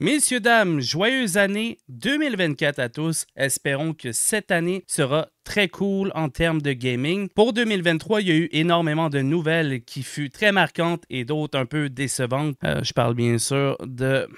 Messieurs, dames, joyeuse année 2024 à tous. Espérons que cette année sera très cool en termes de gaming. Pour 2023, il y a eu énormément de nouvelles qui furent très marquantes et d'autres un peu décevantes. Euh, je parle bien sûr de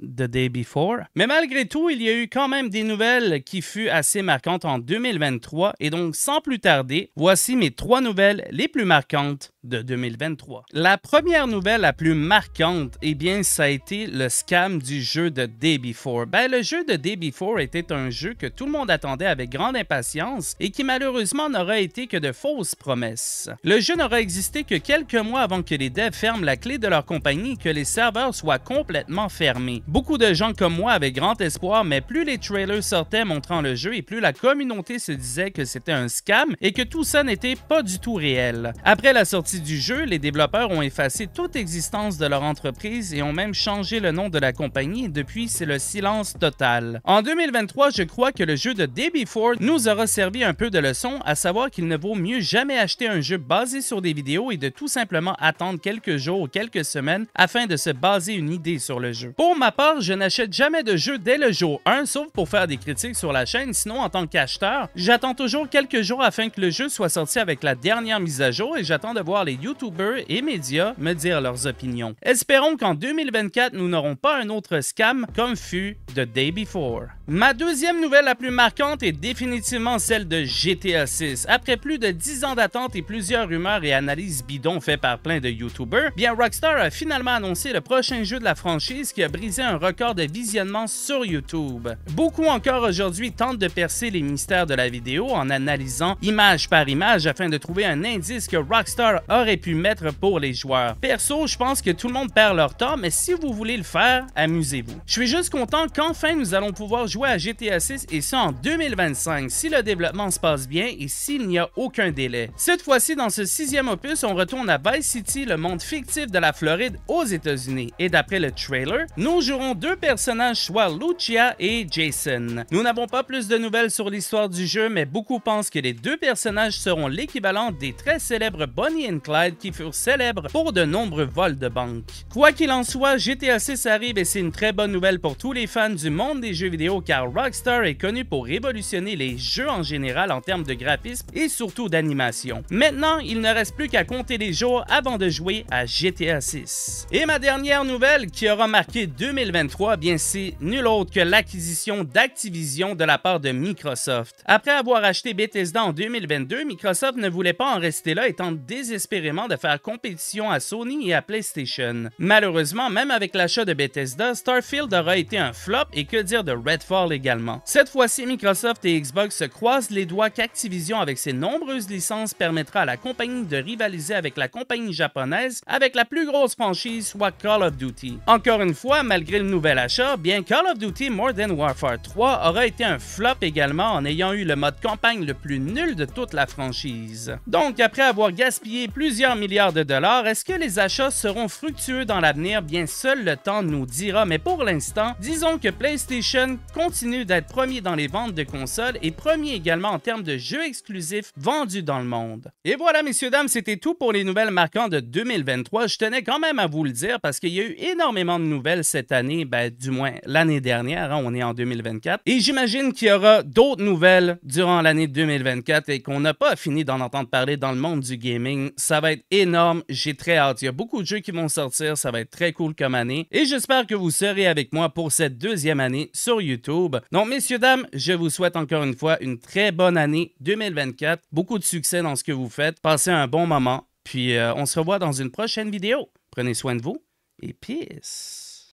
The Day Before. Mais malgré tout, il y a eu quand même des nouvelles qui furent assez marquantes en 2023 et donc sans plus tarder, voici mes trois nouvelles les plus marquantes de 2023. La première nouvelle la plus marquante, eh bien, ça a été le scam du jeu de Day Before. Ben, le jeu de Day Before était un jeu que tout le monde attendait avec grande impatience et qui malheureusement n'aurait été que de fausses promesses. Le jeu n'aurait existé que quelques mois avant que les devs ferment la clé de leur compagnie et que les serveurs soient complètement fermés. Beaucoup de gens comme moi avaient grand espoir, mais plus les trailers sortaient montrant le jeu et plus la communauté se disait que c'était un scam et que tout ça n'était pas du tout réel. Après la sortie du jeu, les développeurs ont effacé toute existence de leur entreprise et ont même changé le nom de la compagnie et depuis c'est le silence total. En 2023, je crois que le jeu de Debbie Ford nous aura servi un peu de leçon, à savoir qu'il ne vaut mieux jamais acheter un jeu basé sur des vidéos et de tout simplement attendre quelques jours ou quelques semaines afin de se baser une idée sur le jeu. Pour ma part, je n'achète jamais de jeu dès le jour 1, sauf pour faire des critiques sur la chaîne, sinon en tant qu'acheteur, j'attends toujours quelques jours afin que le jeu soit sorti avec la dernière mise à jour et j'attends de voir les YouTubers et médias me dire leurs opinions. Espérons qu'en 2024, nous n'aurons pas un autre scam comme fut The Day Before. Ma deuxième nouvelle la plus marquante est définitivement celle de GTA 6. Après plus de 10 ans d'attente et plusieurs rumeurs et analyses bidons faites par plein de YouTubers, bien Rockstar a finalement annoncé le prochain jeu de la franchise qui a brisé un record de visionnement sur YouTube. Beaucoup encore aujourd'hui tentent de percer les mystères de la vidéo en analysant image par image afin de trouver un indice que Rockstar aurait pu mettre pour les joueurs. Perso, je pense que tout le monde perd leur temps, mais si vous voulez le faire, amusez-vous. Je suis juste content que enfin nous allons pouvoir jouer à GTA 6 et ça en 2025 si le développement se passe bien et s'il n'y a aucun délai. Cette fois-ci, dans ce sixième opus, on retourne à Vice City, le monde fictif de la Floride aux États-Unis. Et d'après le trailer, nous jouerons deux personnages, soit Lucia et Jason. Nous n'avons pas plus de nouvelles sur l'histoire du jeu, mais beaucoup pensent que les deux personnages seront l'équivalent des très célèbres Bonnie et Clyde qui furent célèbres pour de nombreux vols de banque. Quoi qu'il en soit, GTA 6 arrive et c'est une très bonne nouvelle pour tous les fans du monde des jeux vidéo car Rockstar est connu pour révolutionner les jeux en général en termes de graphisme et surtout d'animation. Maintenant, il ne reste plus qu'à compter les jours avant de jouer à GTA 6. Et ma dernière nouvelle qui aura marqué 2023, eh bien c'est nul autre que l'acquisition d'Activision de la part de Microsoft. Après avoir acheté Bethesda en 2022, Microsoft ne voulait pas en rester là et tente désespérément de faire compétition à Sony et à PlayStation. Malheureusement, même avec l'achat de Bethesda, Starfield aura été un flop et que dire de Redfall également. Cette fois-ci, Microsoft et Xbox se croisent les doigts qu'Activision, avec ses nombreuses licences, permettra à la compagnie de rivaliser avec la compagnie japonaise avec la plus grosse franchise, soit Call of Duty. Encore une fois, malgré le nouvel achat, bien Call of Duty Than Warfare 3 aura été un flop également en ayant eu le mode campagne le plus nul de toute la franchise. Donc, après avoir gaspillé plusieurs milliards de dollars, est-ce que les achats seront fructueux dans l'avenir? Bien, seul le temps nous dira, mais pour l'instant, disons que PlayStation continue d'être premier dans les ventes de consoles et premier également en termes de jeux exclusifs vendus dans le monde. Et voilà, messieurs, dames, c'était tout pour les nouvelles marquantes de 2023. Je tenais quand même à vous le dire parce qu'il y a eu énormément de nouvelles cette année, ben, du moins l'année dernière, hein, on est en 2024. Et j'imagine qu'il y aura d'autres nouvelles durant l'année 2024 et qu'on n'a pas fini d'en entendre parler dans le monde du gaming. Ça va être énorme, j'ai très hâte. Il y a beaucoup de jeux qui vont sortir, ça va être très cool comme année. Et j'espère que vous serez avec moi pour cette deuxième année sur YouTube. Donc, messieurs, dames, je vous souhaite encore une fois une très bonne année 2024. Beaucoup de succès dans ce que vous faites. Passez un bon moment. Puis, euh, on se revoit dans une prochaine vidéo. Prenez soin de vous et peace.